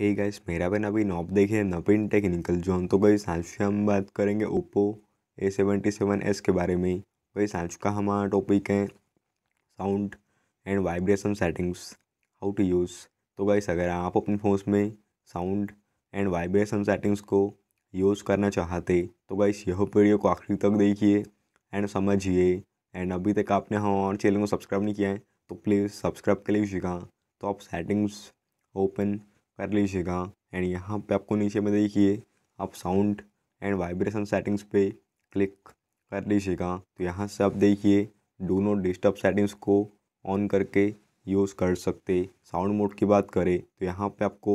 hey guys मेरा बहन अभी नॉप देखे नवीन टेक्निकल जोन तो गई आज हम बात करेंगे Oppo A seventy seven S के बारे में वही आज का हमारा टॉपिक है sound and vibration settings how to use तो गाइस अगर आप अपने फोन में साउंड एंड वाइब्रेशन सेटिंग्स को यूज़ करना चाहते तो गाइस यह वीडियो को आखिर तक देखिए एंड समझिए एंड अभी तक आपने हमारे चैनल को सब्सक्राइब नहीं किया है तो प्लीज़ सब्सक्राइब कर लीजिएगा तो आप सेटिंग्स ओपन कर लीजिएगा एंड यहाँ पे आपको नीचे में देखिए आप साउंड एंड वाइब्रेशन सेटिंग्स पे क्लिक कर लीजिएगा तो यहाँ से आप देखिए डू नोट डिस्टर्ब सेटिंग्स को ऑन करके यूज़ कर सकते साउंड मोड की बात करें तो यहाँ पे आपको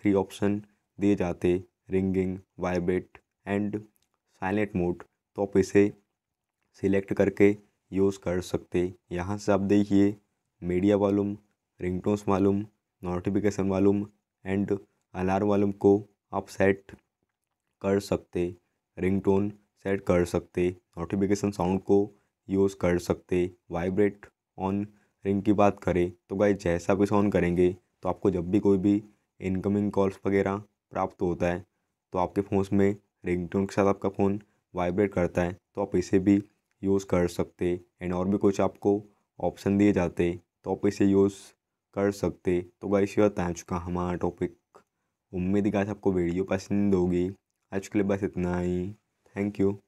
थ्री ऑप्शन दिए जाते ringing vibrate and silent mode तो आप इसे सिलेक्ट करके यूज़ कर सकते यहाँ से आप देखिए media volume ringtones volume notification volume and alarm volume को आप सेट कर सकते रिंगटोन सेट कर सकते नोटिफिकेशन साउंड को यूज़ कर सकते वाइब्रेट ऑन रिंग की बात करें तो गाइज जैसा आप इसे ऑन करेंगे तो आपको जब भी कोई भी इनकमिंग कॉल्स वगैरह प्राप्त होता है तो आपके फ़ोन में रिंगटोन के साथ आपका फ़ोन वाइब्रेट करता है तो आप इसे भी यूज़ कर सकते एंड और भी कुछ आपको ऑप्शन दिए जाते तो आप इसे यूज़ कर सकते तो गाइस ये बता चुका हमारा टॉपिक उम्मीद गाइस आपको वीडियो पसंद होगी आज के लिए बस इतना ही थैंक यू